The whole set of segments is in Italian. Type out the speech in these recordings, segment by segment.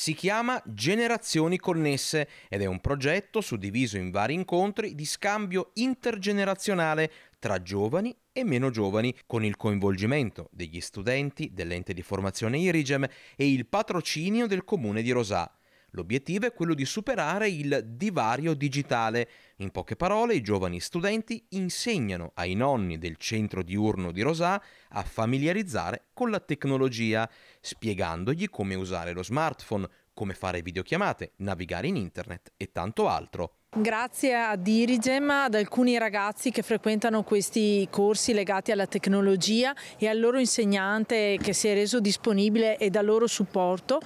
Si chiama Generazioni Connesse ed è un progetto suddiviso in vari incontri di scambio intergenerazionale tra giovani e meno giovani, con il coinvolgimento degli studenti dell'ente di formazione Irigem e il patrocinio del comune di Rosà. L'obiettivo è quello di superare il divario digitale. In poche parole, i giovani studenti insegnano ai nonni del centro diurno di Rosà a familiarizzare con la tecnologia, spiegandogli come usare lo smartphone, come fare videochiamate, navigare in internet e tanto altro. Grazie a Dirigem, ad alcuni ragazzi che frequentano questi corsi legati alla tecnologia e al loro insegnante che si è reso disponibile e dal loro supporto,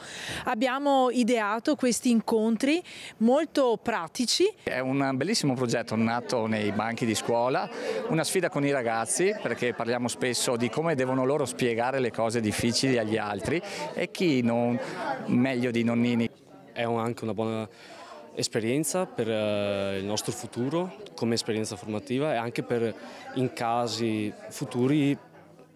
abbiamo ideato questi incontri molto pratici. È un bellissimo progetto nato nei banchi di scuola, una sfida con i ragazzi perché parliamo spesso di come devono loro spiegare le cose difficili agli altri e chi non meglio di nonnini. È anche una buona esperienza per eh, il nostro futuro come esperienza formativa e anche per in casi futuri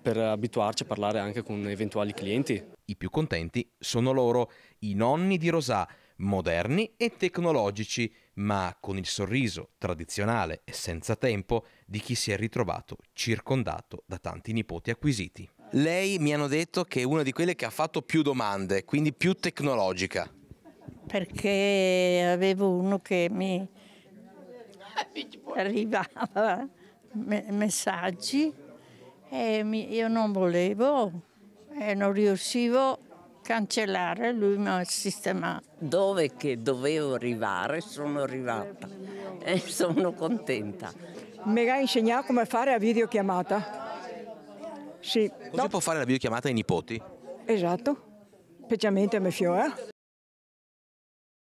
per abituarci a parlare anche con eventuali clienti. I più contenti sono loro, i nonni di Rosà, moderni e tecnologici, ma con il sorriso tradizionale e senza tempo di chi si è ritrovato circondato da tanti nipoti acquisiti. Lei mi hanno detto che è una di quelle che ha fatto più domande, quindi più tecnologica perché avevo uno che mi arrivava me messaggi e mi, io non volevo e non riuscivo a cancellare, lui mi ha sistemato. Dove che dovevo arrivare sono arrivata e sono contenta. Mi ha insegnato come fare la videochiamata. Sì. Così no. può fare la videochiamata ai nipoti? Esatto, specialmente a mia fiora.